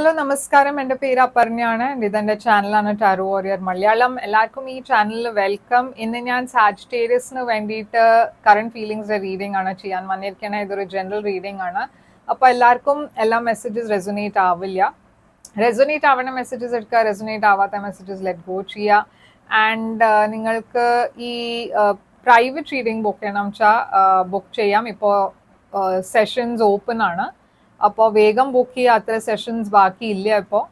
hello നമസ്കാരം എൻ്റെ പേര് അപർണയാണ് ഇതെൻ്റെ ചാനലാണ് ടാരോ വോറിയർ മലയാളം എല്ലാവർക്കും ഈ ചാനലിൽ വെൽക്കം ഇന്ന് ഞാൻ സാജിറ്റേറിയസിന് വേണ്ടിയിട്ട് കറണ്ട് ഫീലിങ്സ് റീഡിംഗ് ആണ് ചെയ്യാൻ വന്നിരിക്കണേ ഇതൊരു ജനറൽ റീഡിംഗ് ആണ് അപ്പോൾ എല്ലാവർക്കും എല്ലാ മെസ്സേജസ് റെസുനേറ്റ് ആവില്ല റെസുനേറ്റ് ആവുന്ന മെസ്സേജസ് എടുക്കുക റെസുനേറ്റ് ആവാത്ത മെസ്സേജസ് ലെറ്റ് ഗോ ചെയ്യുക ആൻഡ് uh, നിങ്ങൾക്ക് ഈ പ്രൈവറ്റ് റീഡിംഗ് ബുക്ക് ചെയ്യണം വെച്ചാൽ ബുക്ക് ചെയ്യാം ഇപ്പോൾ സെഷൻസ് ഓപ്പൺ ആണ് അപ്പോൾ വേഗം ബുക്ക് ചെയ്യുക അത്ര സെഷൻസ് ബാക്കിയില്ല ഇപ്പോൾ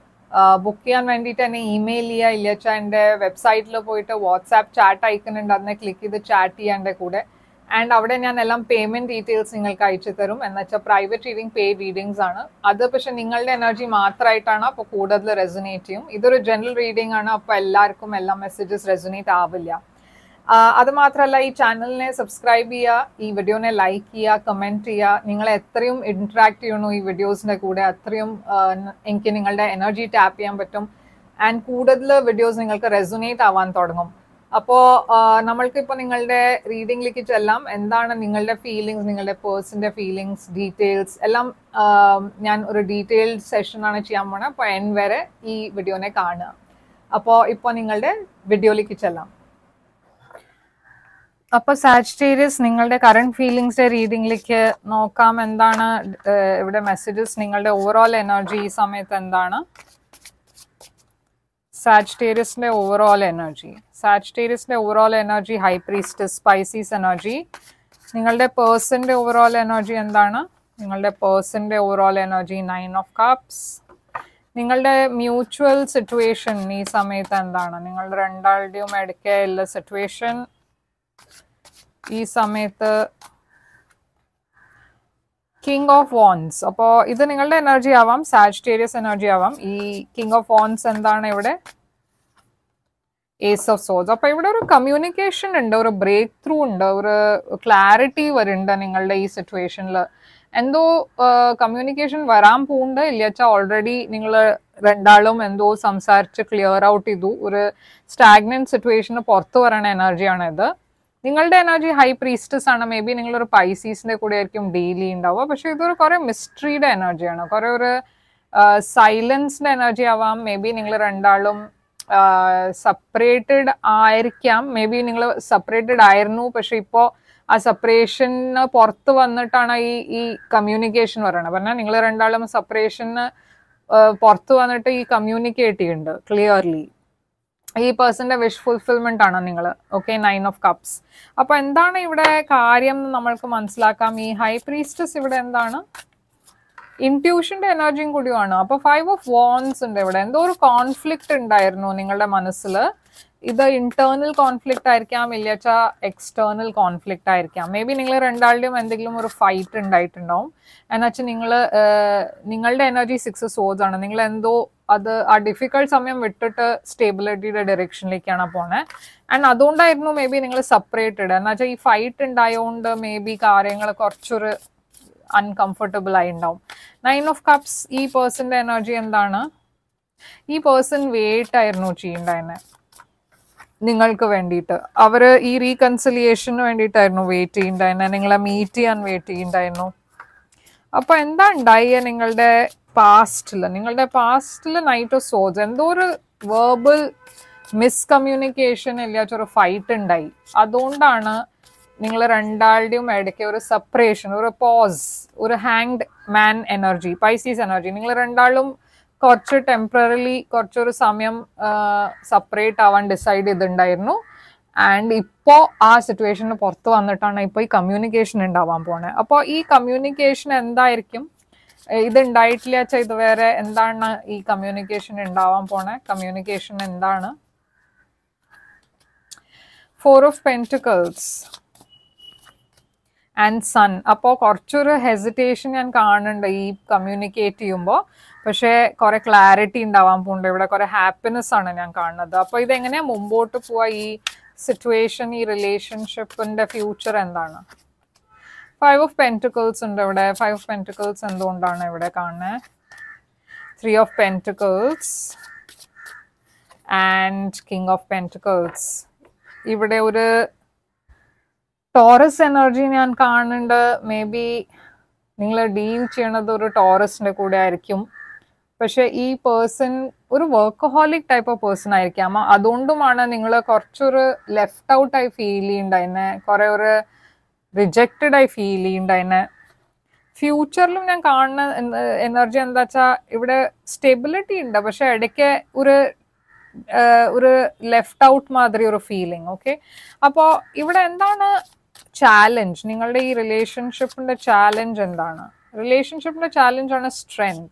ബുക്ക് ചെയ്യാൻ വേണ്ടിയിട്ട് എന്നെ ഇമെയിൽ ചെയ്യുക വെച്ചാൽ എൻ്റെ വെബ്സൈറ്റിൽ പോയിട്ട് വാട്സാപ്പ് ചാറ്റ് ഐക്കൺ ഉണ്ട് അതിനെ ക്ലിക്ക് ചെയ്ത് ചാറ്റ് ചെയ്യാൻ്റെ കൂടെ ആൻഡ് അവിടെ ഞാൻ എല്ലാം പേയ്മെൻറ്റ് ഡീറ്റെയിൽസ് നിങ്ങൾക്ക് അയച്ചു തരും എന്നുവെച്ചാൽ പ്രൈവറ്റ് റീഡിംഗ് പേ റീഡിങ്സ് ആണ് അത് പക്ഷെ നിങ്ങളുടെ എനർജി മാത്രമായിട്ടാണ് അപ്പോൾ കൂടുതൽ റെസൊനേറ്റ് ചെയ്യും ഇതൊരു ജനറൽ റീഡിംഗ് ആണ് അപ്പോൾ എല്ലാവർക്കും എല്ലാ മെസ്സേജസ് റെസൊനേറ്റ് ആവില്ല അതുമാത്രമല്ല ഈ ചാനലിനെ സബ്സ്ക്രൈബ് ചെയ്യുക ഈ വീഡിയോനെ ലൈക്ക് ചെയ്യുക കമൻറ്റ് ചെയ്യുക നിങ്ങൾ എത്രയും ഇൻട്രാക്ട് ചെയ്യണോ ഈ വീഡിയോസിൻ്റെ കൂടെ അത്രയും എനിക്ക് നിങ്ങളുടെ എനർജി ടാപ്പ് ചെയ്യാൻ പറ്റും ആൻഡ് കൂടുതൽ വീഡിയോസ് നിങ്ങൾക്ക് റെസുനേറ്റ് ആവാൻ തുടങ്ങും അപ്പോൾ നമ്മൾക്കിപ്പോൾ നിങ്ങളുടെ റീഡിംഗിലേക്ക് ചെല്ലാം എന്താണ് നിങ്ങളുടെ ഫീലിങ്സ് നിങ്ങളുടെ പേഴ്സിൻ്റെ ഫീലിങ്സ് ഡീറ്റെയിൽസ് എല്ലാം ഞാൻ ഒരു ഡീറ്റെയിൽഡ് സെഷനാണ് ചെയ്യാൻ പോണത് അപ്പോൾ എൻ വരെ ഈ വീഡിയോനെ കാണുക അപ്പോൾ ഇപ്പോൾ നിങ്ങളുടെ വീഡിയോയിലേക്ക് ചെല്ലാം അപ്പൊ സാജിറ്റേറിയസ് നിങ്ങളുടെ കറണ്ട് ഫീലിംഗ്സിന്റെ റീഡിംഗിലേക്ക് നോക്കാം എന്താണ് ഇവിടെ മെസ്സേജസ് നിങ്ങളുടെ ഓവറോൾ എനർജി ഈ സമയത്ത് എന്താണ് സാജിറ്റേറിയസിന്റെ ഓവറോൾ എനർജി സാജിറ്റേറിയസിന്റെ overall energy high priestess Pisces energy നിങ്ങളുടെ പേഴ്സന്റെ ഓവറോൾ എനർജി എന്താണ് നിങ്ങളുടെ പേഴ്സന്റെ overall energy nine of cups നിങ്ങളുടെ മ്യൂച്വൽ സിറ്റുവേഷൻ ഈ സമയത്ത് എന്താണ് നിങ്ങളുടെ രണ്ടാളുടെയും ഇടയ്ക്കുള്ള സിറ്റുവേഷൻ ഈ സമയത്ത് കിങ് ഓഫ് വോൺസ് അപ്പോ ഇത് നിങ്ങളുടെ എനർജി ആവാം സാജിറ്റേറിയസ് എനർജി ആവാം ഈ കിങ് ഓഫ് വോൺസ് എന്താണ് ഇവിടെ ഏസ് ഓഫ് സോസ് അപ്പോൾ ഇവിടെ ഒരു കമ്മ്യൂണിക്കേഷൻ ഉണ്ട് ഒരു ബ്രേക്ക് ത്രൂ ഉണ്ട് ഒരു ക്ലാരിറ്റി വരുന്നുണ്ട് നിങ്ങളുടെ ഈ സിറ്റുവേഷനിൽ എന്തോ കമ്മ്യൂണിക്കേഷൻ വരാൻ പോകുന്നുണ്ട് ഇല്ലാച്ചാൽ ഓൾറെഡി നിങ്ങൾ രണ്ടാളും എന്തോ സംസാരിച്ച് ക്ലിയർ ഔട്ട് ചെയ്തു ഒരു സ്റ്റാഗ്നൻറ്റ് സിറ്റുവേഷന് പുറത്ത് വരണ ഇത് നിങ്ങളുടെ എനർജി ഹൈ പ്രീസ്റ്റസ് ആണ് മേ ബി നിങ്ങളൊരു പൈസീസിന്റെ കൂടെ ആയിരിക്കും ഡെയിലി ഉണ്ടാവുക പക്ഷെ ഇതൊരു കുറെ മിസ്റ്ററിയുടെ എനർജിയാണ് കുറെ ഒരു സൈലൻസിന്റെ എനർജി ആവാം മേ ബി നിങ്ങൾ രണ്ടാളും സെപ്പറേറ്റഡ് ആയിരിക്കാം മേ ബി നിങ്ങൾ സെപ്പറേറ്റഡ് ആയിരുന്നു പക്ഷെ ഇപ്പോൾ ആ സെപ്പറേഷന് പുറത്ത് വന്നിട്ടാണ് ഈ ഈ കമ്മ്യൂണിക്കേഷൻ പറയണത് പറഞ്ഞാൽ നിങ്ങൾ രണ്ടാളും സെപ്പറേഷന് പുറത്ത് വന്നിട്ട് ഈ കമ്മ്യൂണിക്കേറ്റ് ചെയ്യുന്നുണ്ട് ക്ലിയർലി ഈ പേഴ്സന്റെ വിഷ് ഫുൾഫിൽമെന്റ് ആണ് നിങ്ങൾ ഓക്കെ നൈൻ ഓഫ് കപ്സ് അപ്പൊ എന്താണ് ഇവിടെ കാര്യം നമ്മൾക്ക് മനസ്സിലാക്കാം ഈ ഹൈ പ്രീസ്റ്റസ് ഇവിടെ എന്താണ് ഇൻട്യൂഷന്റെ എനർജിയും കൂടിയാണ് അപ്പൊ ഫൈവ് ഓഫ് വോൺസ് ഉണ്ട് ഇവിടെ എന്തോ ഒരു കോൺഫ്ലിക്റ്റ് ഉണ്ടായിരുന്നു നിങ്ങളുടെ മനസ്സിൽ ഇത് ഇന്റേർണൽ കോൺഫ്ലിക്റ്റ് ആയിരിക്കാം ഇല്ലാച്ച എക്സ്റ്റേർണൽ കോൺഫ്ലിക്റ്റ് ആയിരിക്കാം മേ ബി നിങ്ങൾ രണ്ടാളുടെയും എന്തെങ്കിലും ഒരു ഫൈറ്റ് ഉണ്ടായിട്ടുണ്ടാവും എന്നുവെച്ചാൽ നിങ്ങൾ നിങ്ങളുടെ എനർജി സിക്സ് സോസ് ആണ് നിങ്ങൾ എന്തോ അത് ആ ഡിഫിക്കൾട്ട് സമയം വിട്ടിട്ട് സ്റ്റേബിലിറ്റിയുടെ ഡയറക്ഷനിലേക്കാണ് പോണേ ആൻഡ് അതുകൊണ്ടായിരുന്നു മേ ബി നിങ്ങൾ സെപ്പറേറ്റഡ് എന്നുവെച്ചാൽ ഈ ഫൈറ്റ് ഉണ്ടായതുകൊണ്ട് മേ ബി കാര്യങ്ങൾ കുറച്ചൊരു അൺകംഫർട്ടബിൾ ആയി ഉണ്ടാവും നൈൻ ഓഫ് കപ്സ് ഈ പേഴ്സൻ്റെ എനർജി എന്താണ് ഈ പേഴ്സൺ വെയിറ്റ് ആയിരുന്നു ചെയ്യണ്ടായിരുന്നെ നിങ്ങൾക്ക് വേണ്ടിയിട്ട് അവർ ഈ റീകൺസിലിയേഷന് വേണ്ടിയിട്ടായിരുന്നു വെയിറ്റ് ചെയ്യണ്ടായിരുന്നെ നിങ്ങളെ മീറ്റ് ചെയ്യാൻ വെയിറ്റ് ചെയ്യണ്ടായിരുന്നു അപ്പോൾ എന്താ ഉണ്ടായ നിങ്ങളുടെ പാസ്റ്റിൽ നിങ്ങളുടെ പാസ്റ്റിൽ നൈറ്റ് ഓഫ് സോജ് എന്തോ ഒരു വേർബിൾ മിസ്കമ്മ്യൂണിക്കേഷൻ ഇല്ലാത്തൊരു ഫൈറ്റ് ഉണ്ടായി അതുകൊണ്ടാണ് നിങ്ങൾ രണ്ടാളുടെയും ഇടയ്ക്ക് ഒരു സെപ്പറേഷൻ ഒരു പോസ് ഒരു hanged man energy Pisces energy നിങ്ങൾ രണ്ടാളും കുറച്ച് ടെമ്പററിലി കുറച്ചൊരു സമയം സെപ്പറേറ്റ് ആവാൻ ഡിസൈഡ് ചെയ്തിട്ടുണ്ടായിരുന്നു ആൻഡ് ഇപ്പോൾ ആ സിറ്റുവേഷന് പുറത്ത് വന്നിട്ടാണ് ഇപ്പോൾ ഈ കമ്മ്യൂണിക്കേഷൻ ഉണ്ടാവാൻ പോണേ അപ്പോൾ ഈ കമ്മ്യൂണിക്കേഷൻ എന്തായിരിക്കും ഇത് ഉണ്ടായിട്ടില്ല വെച്ചാൽ ഇത് വേറെ എന്താണ് ഈ കമ്മ്യൂണിക്കേഷൻ ഉണ്ടാവാൻ പോണേ കമ്മ്യൂണിക്കേഷൻ എന്താണ് four of pentacles and sun അപ്പോൾ കുറച്ചൊരു ഹെസിറ്റേഷൻ ഞാൻ കാണുന്നുണ്ട് ഈ കമ്മ്യൂണിക്കേറ്റ് ചെയ്യുമ്പോൾ പക്ഷേ കുറെ ക്ലാരിറ്റി ഉണ്ടാവാൻ പോകുന്നുണ്ട് ഇവിടെ കുറെ ഹാപ്പിനെസ് ആണ് ഞാൻ കാണുന്നത് അപ്പോൾ ഇതെങ്ങനെയാണ് മുമ്പോട്ട് പോവാ ഈ സിറ്റുവേഷൻ ഈ റിലേഷൻഷിപ്പിന്റെ ഫ്യൂച്ചർ എന്താണ് ഫൈവ് ഓഫ് പെൻറ്റുക്കിൾസ് ഉണ്ട് ഇവിടെ ഫൈവ് ഓഫ് പെൻറ്റുക്കിൾസ് എന്തുകൊണ്ടാണ് ഇവിടെ കാണുന്നത് three of pentacles and king of pentacles ഇവിടെ ഒരു ടോറസ് എനർജി ഞാൻ കാണുന്നുണ്ട് മേ ബി നിങ്ങൾ ഡീൽ ചെയ്യണത് ഒരു ടോറസിന്റെ കൂടെ ആയിരിക്കും പക്ഷെ ഈ പേഴ്സൺ ഒരു വർക്കഹോളിക് ടൈപ്പ് ഓഫ് പേഴ്സൺ ആയിരിക്കാം അതുകൊണ്ടുമാണ് നിങ്ങൾ കുറച്ചൊരു ലെഫ്റ്റ് ഔട്ട് ആയി ഫീൽ ചെയ്യണ്ട എന്നെ കുറെ ഒരു റിജക്റ്റഡ് ആയി ഫീൽ ചെയ്യണ്ട എന്നെ ഫ്യൂച്ചറിലും ഞാൻ കാണുന്ന എനർജി എന്താ വെച്ചാൽ ഇവിടെ സ്റ്റെബിലിറ്റി ഉണ്ട് പക്ഷെ ഇടയ്ക്ക് ഒരു ഒരു ലെഫ്റ്റ് ഔട്ട് മാതിരി ഒരു ഫീലിംഗ് ഓക്കെ അപ്പോൾ ഇവിടെ എന്താണ് ചാലഞ്ച് നിങ്ങളുടെ ഈ റിലേഷൻഷിപ്പിന്റെ ചാലഞ്ച് എന്താണ് റിലേഷൻഷിപ്പിന്റെ ചാലഞ്ച് ആണ് സ്ട്രെങ്ത്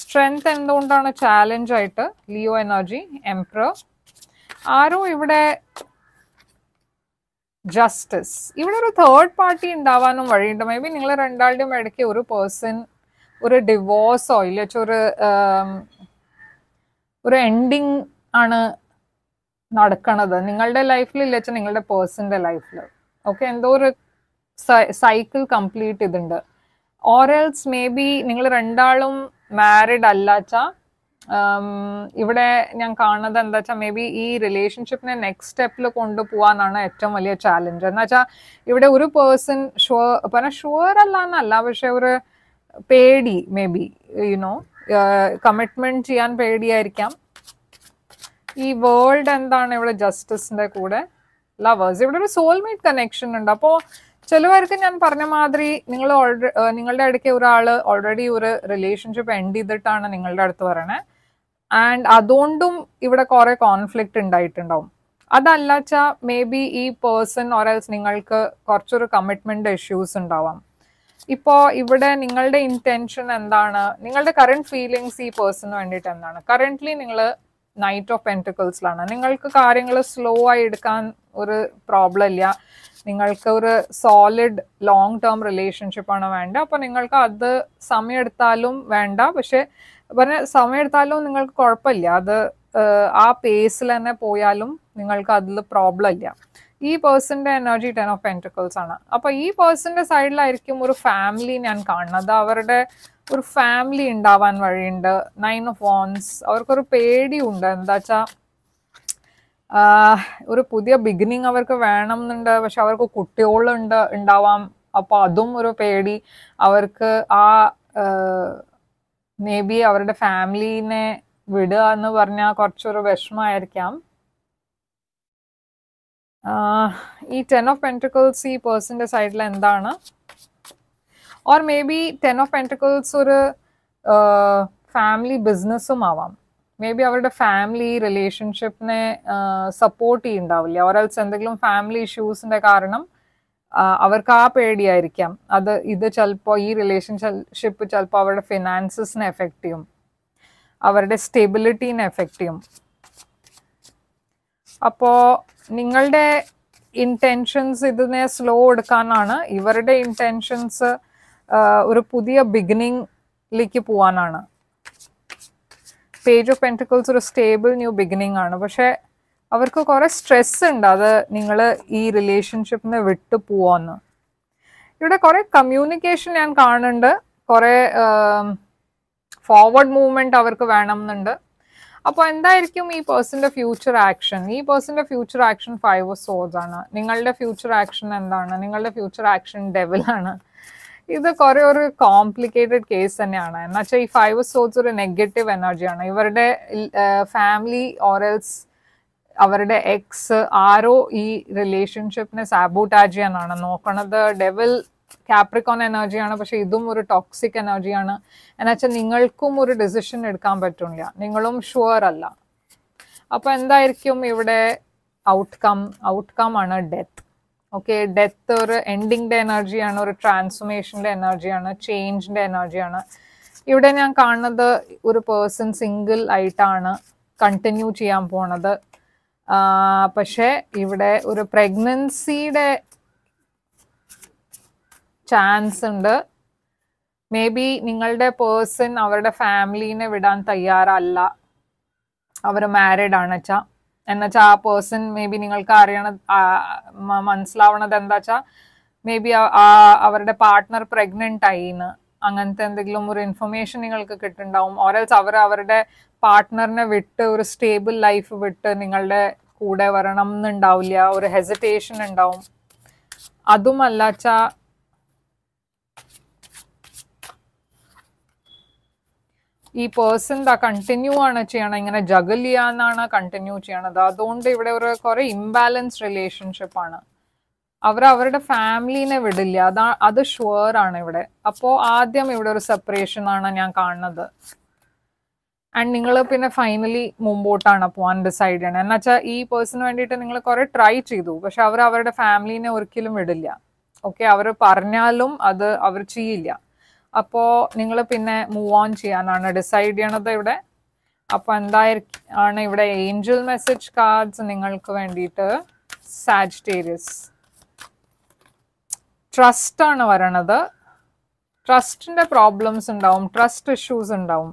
സ്ട്രെങ്ത് എന്തുകൊണ്ടാണ് ചാലഞ്ച് ആയിട്ട് ലിയോ എനർജി എംപ്രർ ആരോ ഇവിടെ ജസ്റ്റിസ് ഇവിടെ ഒരു തേർഡ് പാർട്ടി ഉണ്ടാവാനും വഴിയുണ്ട് മേ ബി നിങ്ങൾ രണ്ടാളുടെയും ഇടയ്ക്ക് ഒരു പേഴ്സൺ ഒരു ഡിവോഴ്സോ ഇല്ല ഒരു ഒരു എൻഡിങ് ആണ് നടക്കണത് നിങ്ങളുടെ ലൈഫിൽ ഇല്ല നിങ്ങളുടെ പേഴ്സൻ്റെ ലൈഫിൽ ഓക്കെ എന്തോ ഒരു സൈക്കിൾ കംപ്ലീറ്റ് ഇതുണ്ട് ഓറൽസ് മേ ബി നിങ്ങൾ രണ്ടാളും മാരിഡ് അല്ലാച്ച ഇവിടെ ഞാൻ കാണുന്നത് എന്താ വെച്ചാൽ മേ ബി ഈ റിലേഷൻഷിപ്പിനെ നെക്സ്റ്റ് സ്റ്റെപ്പിൽ കൊണ്ടുപോകാന്നാണ് ഏറ്റവും വലിയ ചാലഞ്ച് എന്ന് വെച്ചാൽ ഇവിടെ ഒരു പേഴ്സൺ ഷുവർ പറഞ്ഞാൽ ഷുവർ അല്ല എന്നല്ല പക്ഷെ ഒരു പേടി മേ ബി യുനോ കമ്മിറ്റ്മെന്റ് ചെയ്യാൻ പേടിയായിരിക്കാം ഈ വേൾഡ് എന്താണ് ഇവിടെ ജസ്റ്റിസിന്റെ കൂടെ ലവേഴ്സ് ഇവിടെ ഒരു സോൾമേറ്റ് കണക്ഷൻ ഉണ്ട് അപ്പോൾ പേർക്ക് ഞാൻ പറഞ്ഞ മാതിരി നിങ്ങൾ ഓൾറെഡി നിങ്ങളുടെ അടുക്ക ഒരാൾ ഓൾറെഡി ഒരു റിലേഷൻഷിപ്പ് എൻഡ് ചെയ്തിട്ടാണ് നിങ്ങളുടെ അടുത്ത് പറയണത് ആൻഡ് അതുകൊണ്ടും ഇവിടെ കുറേ കോൺഫ്ലിക്റ്റ് ഉണ്ടായിട്ടുണ്ടാവും അതല്ലാച്ച മേ ബി ഈ പേഴ്സൺ ഓരൽസ് നിങ്ങൾക്ക് കുറച്ചൊരു കമ്മിറ്റ്മെന്റ് ഇഷ്യൂസ് ഉണ്ടാവാം ഇപ്പോൾ ഇവിടെ നിങ്ങളുടെ ഇൻറ്റൻഷൻ എന്താണ് നിങ്ങളുടെ കറണ്ട് ഫീലിങ്സ് ഈ പേഴ്സണിന് വേണ്ടിയിട്ട് എന്താണ് കറൻ്റ്ലി നിങ്ങൾ നൈറ്റ് ഓഫ് പെൻറ്റക്കിൾസിലാണ് നിങ്ങൾക്ക് കാര്യങ്ങൾ സ്ലോ ആയി എടുക്കാൻ ഒരു പ്രോബ്ലം ഇല്ല നിങ്ങൾക്ക് ഒരു സോളിഡ് ലോങ് ടേം റിലേഷൻഷിപ്പാണ് വേണ്ട അപ്പോൾ നിങ്ങൾക്ക് അത് സമയമെടുത്താലും വേണ്ട പക്ഷേ പറഞ്ഞ സമയമെടുത്താലും നിങ്ങൾക്ക് കുഴപ്പമില്ല അത് ആ പേസിൽ തന്നെ പോയാലും നിങ്ങൾക്ക് അതിൽ പ്രോബ്ലം ഇല്ല ഈ പേഴ്സന്റെ എനർജി ടെൻ ഓഫ് പെൻറ്റക്കിൾസ് ആണ് അപ്പൊ ഈ പേഴ്സന്റെ സൈഡിലായിരിക്കും ഒരു ഫാമിലി ഞാൻ കാണുന്നത് അവരുടെ ഒരു ഫാമിലി ഉണ്ടാവാൻ വഴിയുണ്ട് നൈൻ ഓഫ് വോൺസ് അവർക്കൊരു പേടിയുണ്ട് എന്താ വെച്ചാ ഒരു പുതിയ ബിഗിനിങ് അവർക്ക് വേണം എന്നുണ്ട് പക്ഷെ അവർക്ക് കുട്ടികളുണ്ട് ഉണ്ടാവാം അപ്പോൾ അതും ഒരു പേടി അവർക്ക് ആ മേ ബി അവരുടെ ഫാമിലിനെ വിടുക എന്ന് പറഞ്ഞാൽ കുറച്ചൊരു വിഷമമായിരിക്കാം ഈ ടെൻ ഓഫ് പെൻറ്റക്കിൾസ് ഈ പേഴ്സൻ്റെ സൈഡിൽ എന്താണ് or maybe ten of pentacles ഒരു ഫാമിലി ബിസിനസ്സും ആവാം മേ ബി അവരുടെ ഫാമിലി റിലേഷൻഷിപ്പിനെ സപ്പോർട്ട് ചെയ്യുന്നുണ്ടാവില്ല ഒരാൾസ് എന്തെങ്കിലും ഫാമിലി ഇഷ്യൂസിൻ്റെ കാരണം അവർക്ക് ആ പേടിയായിരിക്കാം അത് ഇത് ചിലപ്പോൾ ഈ റിലേഷൻഷിപ്പ് ചിലപ്പോൾ അവരുടെ ഫിനാൻസിനെ എഫക്റ്റ് ചെയ്യും അവരുടെ സ്റ്റെബിലിറ്റീനെ എഫക്റ്റ് ചെയ്യും അപ്പോ നിങ്ങളുടെ ഇൻറ്റൻഷൻസ് ഇതിനെ സ്ലോ എടുക്കാനാണ് ഇവരുടെ ഇൻറ്റൻഷൻസ് ഒരു പുതിയ ബിഗിനിങ്ങിലേക്ക് പോകാനാണ് പേജ് ഓഫ് പെൻറ്റിക്കിൾസ് ഒരു സ്റ്റേബിൾ ന്യൂ ബിഗിനിങ് ആണ് പക്ഷേ അവർക്ക് കുറേ സ്ട്രെസ് ഉണ്ട് അത് നിങ്ങൾ ഈ റിലേഷൻഷിപ്പിൽ വിട്ടു പോവാന്ന് ഇവിടെ കുറേ കമ്മ്യൂണിക്കേഷൻ ഞാൻ കാണുന്നുണ്ട് കുറേ ഫോർവേഡ് മൂവ്മെന്റ് അവർക്ക് വേണമെന്നുണ്ട് അപ്പോൾ എന്തായിരിക്കും ഈ പേഴ്സന്റെ ഫ്യൂച്ചർ ആക്ഷൻ ഈ പേഴ്സന്റെ future action five of swords ആണ് നിങ്ങളുടെ ഫ്യൂച്ചർ ആക്ഷൻ എന്താണ് നിങ്ങളുടെ ഫ്യൂച്ചർ ആക്ഷൻ ആണ് ഇത് കുറേ ഒരു കോംപ്ലിക്കേറ്റഡ് കേസ് തന്നെയാണ് വെച്ചാൽ ഈ ഫൈവ് സോഡ്സ് ഒരു നെഗറ്റീവ് എനർജിയാണ് ഇവരുടെ ഫാമിലി ഓറൽസ് അവരുടെ എക്സ് ആരോ ഈ റിലേഷൻഷിപ്പിനെ സാബൂട്ടാജ് ചെയ്യാനാണ് നോക്കണത് ഡെവൽ കാപ്രിക്കോൺ എനർജിയാണ് പക്ഷെ ഇതും ഒരു ടോക്സിക് എനർജിയാണ് എന്നുവെച്ചാൽ നിങ്ങൾക്കും ഒരു ഡെസിഷൻ എടുക്കാൻ പറ്റില്ല നിങ്ങളും ഷുവർ അല്ല അപ്പൊ എന്തായിരിക്കും ഇവിടെ ഔട്ട്കം ഔട്ട്കം ആണ് ഡെത്ത് ഓക്കെ ഡെത്ത് ഒരു എൻഡിങ്ങിന്റെ എനർജിയാണ് ഒരു ട്രാൻസ്ഫോർമേഷൻ്റെ എനർജിയാണ് ചേഞ്ചിൻ്റെ എനർജിയാണ് ഇവിടെ ഞാൻ കാണുന്നത് ഒരു പേഴ്സൺ സിംഗിൾ ആയിട്ടാണ് കണ്ടിന്യൂ ചെയ്യാൻ പോണത് പക്ഷേ ഇവിടെ ഒരു പ്രഗ്നൻസിയുടെ ചാൻസ് ഉണ്ട് മേ ബി നിങ്ങളുടെ പേഴ്സൺ അവരുടെ ഫാമിലീനെ വിടാൻ തയ്യാറല്ല അവർ മാരീഡ് ആണ് വെച്ചാ എന്നുവെച്ചാൽ ആ പേഴ്സൺ മേ ബി നിങ്ങൾക്ക് അറിയണത് മനസ്സിലാവണത് എന്താ വെച്ചാൽ മേ ബി അവരുടെ പാർട്ട്ണർ പ്രഗ്നൻ്റ് ആയിന്ന് അങ്ങനത്തെ എന്തെങ്കിലും ഒരു ഇൻഫർമേഷൻ നിങ്ങൾക്ക് കിട്ടുന്നുണ്ടാവും ഓരോസ് അവർ അവരുടെ പാർട്ട്ണറിനെ വിട്ട് ഒരു സ്റ്റേബിൾ ലൈഫ് വിട്ട് നിങ്ങളുടെ കൂടെ വരണം എന്നുണ്ടാവില്ല ഒരു ഹെസിറ്റേഷൻ ഉണ്ടാവും അതുമല്ലാച്ചാ ഈ പേഴ്സൺ എന്താ കണ്ടിന്യൂ ആണ് ചെയ്യണം ഇങ്ങനെ ജഗൽ ചെയ്യാന്നാണ് കണ്ടിന്യൂ ചെയ്യണത് അതുകൊണ്ട് ഇവിടെ ഒരു കുറെ ഇംബാലൻസ് റിലേഷൻഷിപ്പ് ആണ് അവർ അവരുടെ ഫാമിലിനെ വിടില്ല അതാ അത് ഷുവർ ആണ് ഇവിടെ അപ്പോൾ ആദ്യം ഇവിടെ ഒരു സെപ്പറേഷൻ ആണ് ഞാൻ കാണുന്നത് ആൻഡ് നിങ്ങൾ പിന്നെ ഫൈനലി മുമ്പോട്ടാണ് പോവാൻ ഡിസൈഡ് ചെയ്യണം എന്ന് വെച്ചാൽ ഈ പേഴ്സണ് വേണ്ടിയിട്ട് നിങ്ങൾ കുറേ ട്രൈ ചെയ്തു പക്ഷെ അവർ അവരുടെ ഫാമിലിനെ ഒരിക്കലും വിടില്ല ഓക്കെ അവർ പറഞ്ഞാലും അത് അവർ ചെയ്യില്ല അപ്പോൾ നിങ്ങൾ പിന്നെ മൂവ് ഓൺ ചെയ്യാനാണ് ഡിസൈഡ് ചെയ്യണത് ഇവിടെ അപ്പോൾ എന്തായിരിക്കും ആണ് ഇവിടെ ഏഞ്ചൽ മെസ്സേജ് കാർഡ്സ് നിങ്ങൾക്ക് വേണ്ടിയിട്ട് സാജിറ്റേരിയസ് ട്രസ്റ്റ് ആണ് വരണത് ട്രസ്റ്റിൻ്റെ പ്രോബ്ലംസ് ഉണ്ടാവും ട്രസ്റ്റ് ഇഷ്യൂസ് ഉണ്ടാവും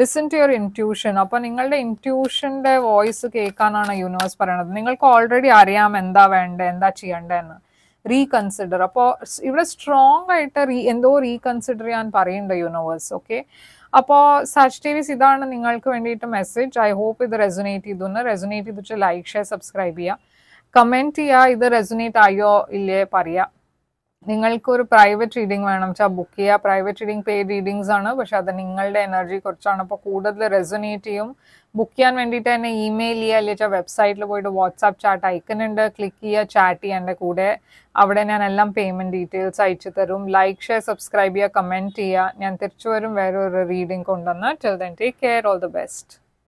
ലിസൺ ടു യുവർ ഇൻറ്റ്യൂഷൻ അപ്പോൾ നിങ്ങളുടെ ഇൻറ്റ്യൂഷൻ്റെ വോയിസ് കേൾക്കാനാണ് യൂണിവേഴ്സ് പറയണത് നിങ്ങൾക്ക് ഓൾറെഡി അറിയാം എന്താ വേണ്ടത് എന്താ ചെയ്യേണ്ടതെന്ന് റീകൺസിഡർ അപ്പോൾ ഇവിടെ സ്ട്രോങ് ആയിട്ട് റീ എന്തോ റീകൺസിഡർ ചെയ്യാൻ പറയുന്നുണ്ട് യൂണിവേഴ്സ് ഓക്കെ അപ്പോൾ സച്ച് ടി വിസ് ഇതാണ് നിങ്ങൾക്ക് വേണ്ടിയിട്ട് മെസ്സേജ് ഐ ഹോപ്പ് ഇത് റെസുനേറ്റ് ചെയ്തു എന്ന് റെസൊനേറ്റ് ചെയ്തിട്ട് ലൈക്ക് ഷെയർ സബ്സ്ക്രൈബ് ചെയ്യുക കമൻറ്റ് ചെയ്യുക ഇത് റെസുനേറ്റ് ആയോ ഇല്ലേ പറയുക നിങ്ങൾക്കൊരു പ്രൈവറ്റ് റീഡിംഗ് വേണം വെച്ചാൽ ബുക്ക് ചെയ്യുക പ്രൈവറ്റ് റീഡിംഗ് പെയ്ഡ് റീഡിങ്സ് ആണ് പക്ഷെ അത് നിങ്ങളുടെ എനർജി കുറച്ചാണ് അപ്പോൾ കൂടുതൽ റെസുനേറ്റ് ചെയ്യും ബുക്ക് ചെയ്യാൻ വേണ്ടിയിട്ട് തന്നെ ഇമെയിൽ ചെയ്യുക അല്ലെങ്കിൽ വെബ്സൈറ്റിൽ പോയിട്ട് വാട്സാപ്പ് ചാറ്റ് അയക്കുന്നുണ്ട് ക്ലിക്ക് ചെയ്യുക ചാറ്റ് ചെയ്യാൻ എൻ്റെ കൂടെ അവിടെ ഞാൻ എല്ലാം പേയ്മെൻറ്റ് ഡീറ്റെയിൽസ് അയച്ചു തരും ലൈക്ക് ഷെയർ സബ്സ്ക്രൈബ് ചെയ്യുക കമൻറ്റ് ചെയ്യുക ഞാൻ തിരിച്ചു വരും വേറെ ഒരു റീഡിംഗ് കൊണ്ടുവന്ന് till then take care all the best